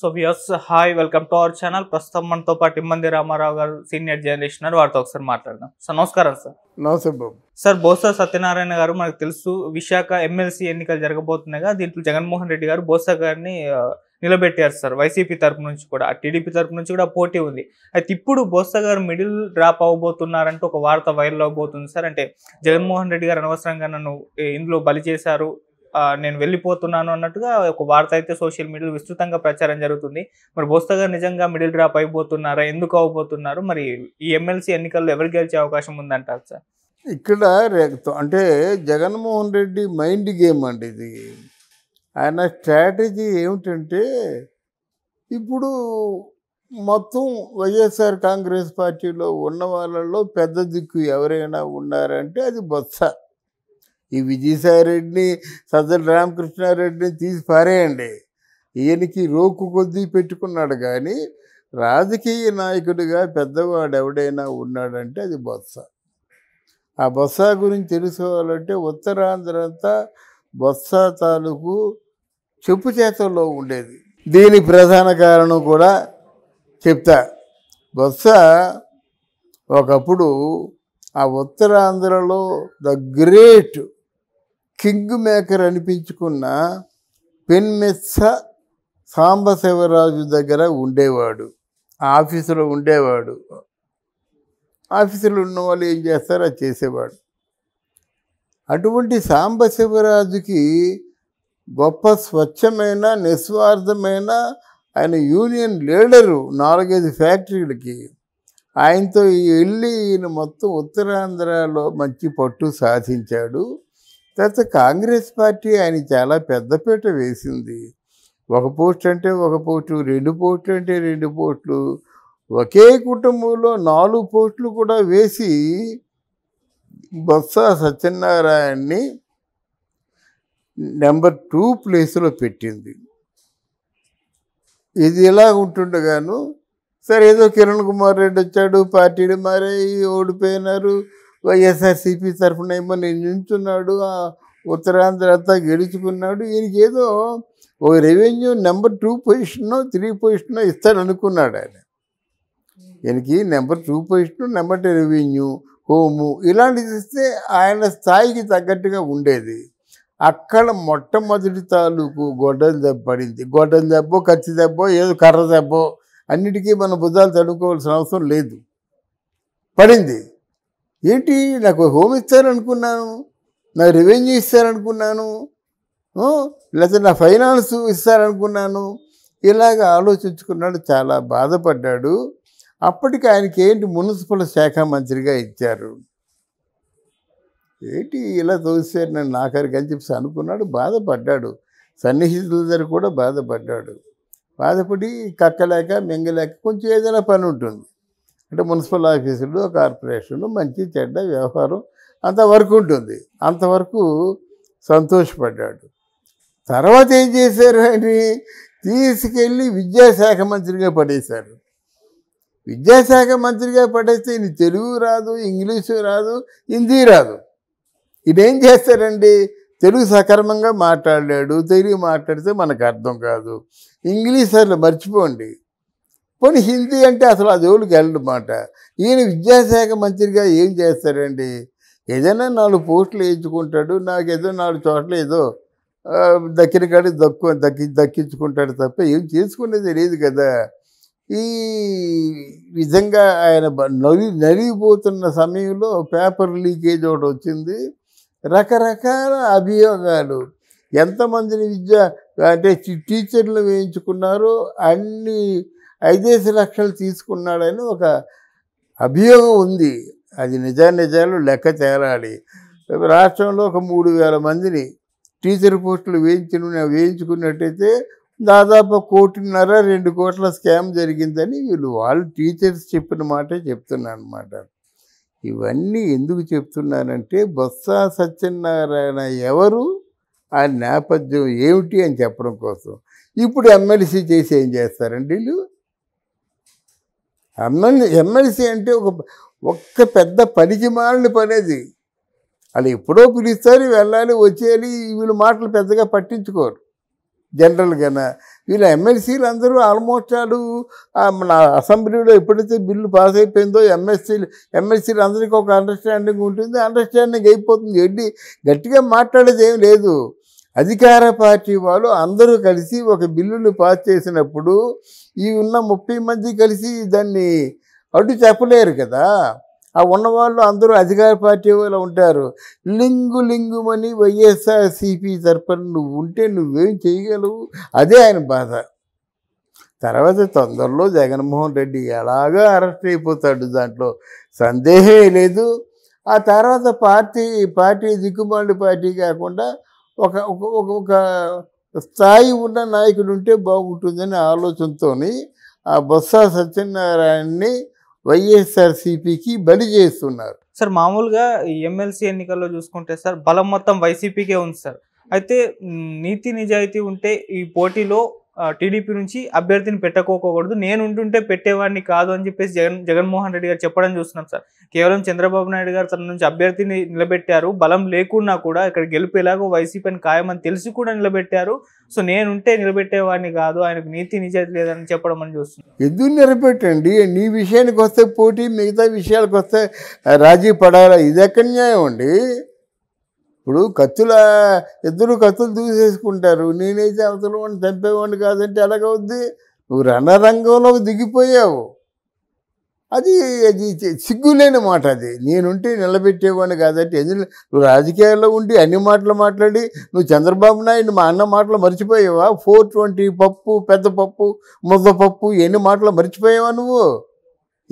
so views hi welcome to our channel ప్రస్తుతం మనతో పాటు ఇమ్మంది రామారావు గారు సీనియర్ జర్నలిస్ట్ ఉన్నారు వారితో ఒకసారి మాట్లాడదాం సార్ నమస్కారం సార్ నమస్తే బాబు సార్ బోసా సత్యనారాయణ గారు మనకు తెలుసు విశాఖ ఎమ్మెల్సీ ఎన్నికలు జరగబోతున్నాయిగా దీంట్లో జగన్మోహన్ రెడ్డి గారు బోసా గారిని నిలబెట్టారు సార్ వైసీపీ తరపు నుంచి కూడా టీడీపీ తరపు నుంచి కూడా పోటీ ఉంది అయితే ఇప్పుడు బోసా గారు మిడిల్ డ్రాప్ అవ్వబోతున్నారంటే ఒక వార్త వైరల్ అవ్వబోతుంది సార్ అంటే జగన్మోహన్ రెడ్డి గారు అనవసరంగా నన్ను ఇందులో బలి చేశారు నేను వెళ్ళిపోతున్నాను అన్నట్టుగా ఒక వార్త అయితే సోషల్ మీడియాలో విస్తృతంగా ప్రచారం జరుగుతుంది మరి బోస్తగా నిజంగా మిడిల్ డ్రాప్ అయిపోతున్నారా ఎందుకు అవ్వబోతున్నారు మరి ఈ ఎమ్మెల్సీ ఎన్నికల్లో ఎవరు గెలిచే అవకాశం ఉందంటారు సార్ ఇక్కడ అంటే జగన్మోహన్ రెడ్డి మైండ్ గేమ్ అండి ఇది ఆయన స్ట్రాటజీ ఏమిటంటే ఇప్పుడు మొత్తం వైఎస్ఆర్ కాంగ్రెస్ పార్టీలో ఉన్న వాళ్ళలో పెద్ద దిక్కు ఎవరైనా ఉన్నారంటే అది బొత్స ఈ విజయసాయిరెడ్డిని సజ్జల రామకృష్ణారెడ్డిని తీసి పారేయండి ఈయనకి రోకు కొద్దీ పెట్టుకున్నాడు కానీ రాజకీయ నాయకుడిగా పెద్దవాడు ఎవడైనా ఉన్నాడంటే అది బొత్స ఆ బొత్స గురించి తెలుసుకోవాలంటే ఉత్తరాంధ్ర అంతా బొత్స తాలూకు చెప్పు చేతల్లో ఉండేది దీనికి ప్రధాన కారణం కూడా చెప్తా బొత్స ఒకప్పుడు ఆ ఉత్తరాంధ్రలో ద గ్రేట్ కింగ్ మేకర్ అనిపించుకున్న పెన్మెస్స సాంబశివరాజు దగ్గర ఉండేవాడు ఆఫీసులో ఉండేవాడు ఆఫీసులో ఉన్న వాళ్ళు ఏం చేస్తారో అది చేసేవాడు అటువంటి సాంబశివరాజుకి గొప్ప స్వచ్ఛమైన నిస్వార్థమైన ఆయన యూనియన్ లీడరు నాలుగైదు ఫ్యాక్టరీలకి ఆయనతో వెళ్ళి ఈయన మొత్తం ఉత్తరాంధ్రలో మంచి పట్టు సాధించాడు తర్వాత కాంగ్రెస్ పార్టీ ఆయన చాలా పెద్దపీట వేసింది ఒక పోస్ట్ అంటే ఒక పోస్టు రెండు పోస్టులు అంటే రెండు పోస్టులు ఒకే కుటుంబంలో నాలుగు పోస్టులు కూడా వేసి బొత్స సత్యనారాయణని నెంబర్ టూ ప్లేస్లో పెట్టింది ఇది ఇలా ఉంటుండగాను సరే ఏదో కిరణ్ కుమార్ రెడ్డి వచ్చాడు పార్టీలు మారాయి ఓడిపోయినారు వైఎస్ఆర్సీపీ తరఫున ఏమో నేను నించున్నాడు ఉత్తరాంధ్ర అంతా గెలుచుకున్నాడు ఈయనకి ఏదో ఓ revenue number two position three పొజిషనో అనుకున్నాడు ఆయన ఈయనకి number two position number two revenue home ఇలాంటిది ఇస్తే ఆయన స్థాయికి తగ్గట్టుగా ఉండేది అక్కడ మొట్టమొదటి తాలూకు గొడ్డలు దెబ్బ పడింది గొడ్డల దెబ్బో కత్తి దెబ్బో ఏదో కర్ర దెబ్బో అన్నిటికీ మన బుద్ధాలు తడుకోవాల్సిన అవసరం లేదు పడింది ఏంటి నాకు హోమ్ ఇస్తారనుకున్నాను నాకు రెవెన్యూ ఇస్తారనుకున్నాను లేకపోతే నా ఫైనాన్స్ ఇస్తారనుకున్నాను ఇలాగ ఆలోచించుకున్నాడు చాలా బాధపడ్డాడు అప్పటికి ఆయనకి ఏంటి మున్సిపల్ శాఖ మంత్రిగా ఇచ్చారు ఏంటి ఇలా తోసారు నేను నాకరికి అని చెప్పి అనుకున్నాడు బాధపడ్డాడు సన్నిహితుల దగ్గర కూడా బాధపడ్డాడు బాధపడి కక్కలేక మింగలేక కొంచెం ఏదైనా పని ఉంటుంది అంటే మున్సిపల్ ఆఫీసులు కార్పొరేషన్లు మంచి చెడ్డ వ్యవహారం అంతవరకు ఉంటుంది అంతవరకు సంతోషపడ్డాడు తర్వాత ఏం చేశారు అని తీసుకెళ్ళి విద్యాశాఖ మంత్రిగా పడేశారు విద్యాశాఖ మంత్రిగా పడేస్తే ఈయన తెలుగు రాదు ఇంగ్లీషు రాదు హిందీ రాదు ఇదేం చేస్తారండి తెలుగు సక్రమంగా మాట్లాడాడు తెలుగు మాట్లాడితే మనకు అర్థం కాదు ఇంగ్లీష్ అసలు మర్చిపోండి పోనీ హిందీ అంటే అసలు ఆ జోలికి వెళ్ళమాట ఈయన విద్యాశాఖ మంత్రిగా ఏం చేస్తారండి ఏదైనా నాలుగు పోస్టులు వేయించుకుంటాడు నాకు ఏదో నాలుగు చోట్ల ఏదో దక్కిన కాడ దక్కు దక్కి దక్కించుకుంటాడు తప్ప ఏం చేసుకునేది తెలియదు కదా ఈ విధంగా ఆయన నలి నలిగిపోతున్న సమయంలో పేపర్ లీకేజ్ ఒకటి వచ్చింది రకరకాల అభియోగాలు ఎంతమందిని విద్య అంటే టీచర్లు వేయించుకున్నారో అన్నీ ఐదేసి లక్షలు తీసుకున్నాడని ఒక అభియోగం ఉంది అది నిజాలు లెక్క తేలాలి రాష్ట్రంలో ఒక మూడు వేల మందిని టీచర్ పోస్టులు వేయించిన వేయించుకున్నట్టయితే దాదాపు కోటిన్నర రెండు కోట్ల స్కామ్ జరిగిందని వీళ్ళు వాళ్ళు టీచర్స్ చెప్పిన మాటే చెప్తున్నానమాట అనమాట ఇవన్నీ ఎందుకు చెప్తున్నానంటే బొత్స సత్యనారాయణ ఎవరు ఆ నేపథ్యం ఏమిటి అని చెప్పడం కోసం ఇప్పుడు ఎమ్మెల్సీ చేసి ఏం చేస్తారండి వీళ్ళు ఎమ్మెల్యే ఎమ్మెల్సీ అంటే ఒక ఒక్క పెద్ద పనికి పనేది వాళ్ళు ఎప్పుడో పిలుస్తారు వెళ్ళాలి వచ్చేయాలి వీళ్ళు మాటలు పెద్దగా పట్టించుకోరు జనరల్గా వీళ్ళ ఎమ్మెల్సీలు అందరూ ఆల్మోస్ట్ వాళ్ళు నా అసెంబ్లీలో ఎప్పుడైతే బిల్లు పాస్ అయిపోయిందో ఎమ్మెల్సీలు ఎమ్మెల్సీలు అందరికీ ఒక అండర్స్టాండింగ్ ఉంటుంది అండర్స్టాండింగ్ అయిపోతుంది ఎడ్డి గట్టిగా మాట్లాడేది ఏం లేదు అధికార పార్టీ వాళ్ళు అందరూ కలిసి ఒక బిల్లును పాస్ చేసినప్పుడు ఈ ఉన్న ముప్పై మంది కలిసి దాన్ని అడ్డు చెప్పలేరు కదా ఆ ఉన్నవాళ్ళు అందరూ అధికార పార్టీ వాళ్ళు ఉంటారు లింగు లింగుమని వైఎస్ఆర్సిపి తరపున నువ్వు ఉంటే నువ్వేం చేయగలవు అదే ఆయన బాధ తర్వాత తొందరలో జగన్మోహన్ రెడ్డి ఎలాగా అరెస్ట్ అయిపోతాడు దాంట్లో సందేహమే లేదు ఆ తర్వాత పార్టీ పార్టీ దిక్కుమాలి పార్టీ కాకుండా ఒక ఒక స్థాయి ఉన్న నాయకుడు ఉంటే బాగుంటుందనే ఆలోచనతో ఆ బొత్స సత్యనారాయణని వైఎస్ఆర్సీపీకి బలి చేస్తున్నారు సార్ మామూలుగా ఎమ్మెల్సీ ఎన్నికల్లో చూసుకుంటే సార్ బలం మొత్తం వైసీపీకే ఉంది సార్ అయితే నీతి నిజాయితీ ఉంటే ఈ పోటీలో టీడీపీ నుంచి అభ్యర్థిని పెట్టకోకూడదు నేను ఉంటుంటే పెట్టేవాడిని కాదు అని చెప్పేసి జగన్ జగన్మోహన్ రెడ్డి గారు చెప్పడం చూస్తున్నాం సార్ కేవలం చంద్రబాబు నాయుడు గారు తన నుంచి అభ్యర్థిని నిలబెట్టారు బలం లేకున్నా కూడా ఇక్కడ గెలిపేలాగో వైసీపీని ఖాయమని తెలిసి కూడా నిలబెట్టారు సో నేనుంటే నిలబెట్టేవాడిని కాదు ఆయనకు నీతి నిజాయితీ లేదని చెప్పడం అని చూస్తున్నాం ఎందుకు నిలబెట్టండి నీ విషయానికి వస్తే పోటీ మిగతా విషయాలకు వస్తే రాజీ పడాలా ఇది ఎక్కడ న్యాయం అండి ఇప్పుడు కత్తుల ఇద్దరు కత్తులు దూసేసుకుంటారు నేనైతే అవతల వాడిని చంపేవాడిని కాదంటే ఎలాగవుద్ది నువ్వు రణరంగంలోకి దిగిపోయావు అది అది సిగ్గులేని మాట అది నేనుంటే నిలబెట్టేవాడిని కాదంటే ఎందుకు నువ్వు రాజకీయాల్లో ఉండి అన్ని మాటలు మాట్లాడి నువ్వు చంద్రబాబు నాయుడు మా అన్న మాటలు మర్చిపోయావా ఫోర్ ట్వంటీ పప్పు పెద్ద పప్పు ముద్దపప్పు ఎన్ని మాటలు మర్చిపోయావా నువ్వు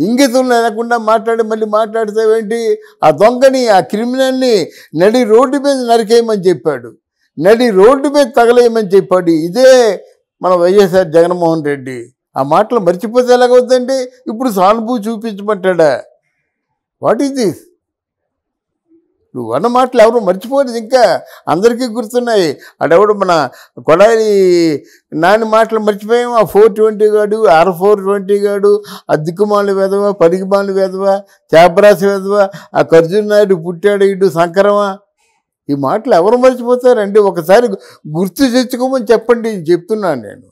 ఇంగితం లేకుండా మాట్లాడి మళ్ళీ మాట్లాడితేవేంటి ఆ దొంగని ఆ క్రిమినల్ని నడి రోడ్డు మీద నరికేయమని చెప్పాడు నడి రోడ్డు మీద తగలేయమని చెప్పాడు ఇదే మన వైఎస్ఆర్ జగన్మోహన్ రెడ్డి ఆ మాటలు మర్చిపోతే ఎలాగవుతుందండి ఇప్పుడు సానుభూతి చూపించమంటాడా వాట్ ఈస్ దిస్ నువ్వు అన్న మాటలు ఎవరు మర్చిపోలేదు ఇంకా అందరికీ గుర్తున్నాయి అడెవడు మన కొడాలి నాని మాటలు మర్చిపోయాము ఆ ఫోర్ ట్వంటీ గాడు ఆర్ ఫోర్ ట్వంటీ గాడు ఆ దిక్కుమాలు వేదవ పరిగిమాలు వేదవ చేపరాశి వేదవ ఆ కర్జున్ నాయుడు పుట్టాడు ఇటు సంకరమా ఈ మాటలు ఎవరు మర్చిపోతారండి ఒకసారి గుర్తు తెచ్చుకోమని చెప్పండి చెప్తున్నాను నేను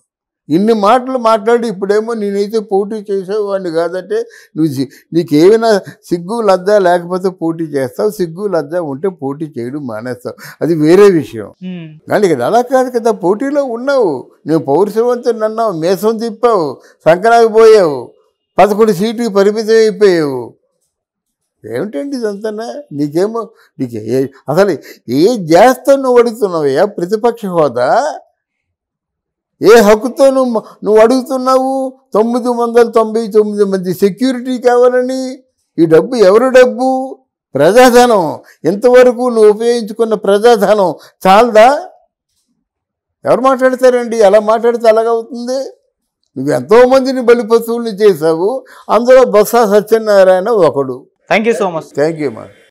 ఇన్ని మాటలు మాట్లాడి ఇప్పుడేమో నేనైతే పోటీ చేసేవాడిని కాదంటే నువ్వు నీకేమైనా సిగ్గు లజ్జ లేకపోతే పోటీ చేస్తావు సిగ్గు లజ్జ ఉంటే పోటీ చేయడం మానేస్తావు అది వేరే విషయం కానీ ఇక్కడ అలా కాదు కదా పోటీలో ఉన్నావు నువ్వు పౌరుషవంతుని అన్నావు మేసం తిప్పావు సంక్రాంతి పోయావు పదకొండు సీట్లు పరిమితం అయిపోయావు ఏమిటండి ఇదంతా నీకేమో నీకే అసలు ఏ చేస్తావు నువ్వు అడుగుతున్నావు ప్రతిపక్ష హోదా ఏ హక్కుతో నువ్వు నువ్వు అడుగుతున్నావు తొమ్మిది వందల తొంభై తొమ్మిది మంది సెక్యూరిటీ కావాలని ఈ డబ్బు ఎవరు డబ్బు ప్రజాధనం ఇంతవరకు నువ్వు ఉపయోగించుకున్న ప్రజాధనం చాలదా ఎవరు మాట్లాడతారండి ఎలా మాట్లాడితే అలాగవుతుంది నువ్వు ఎంతో మందిని బలిపశువుల్ని చేశావు అందులో బొత్స సత్యనారాయణ ఒకడు thank you so much thank you మా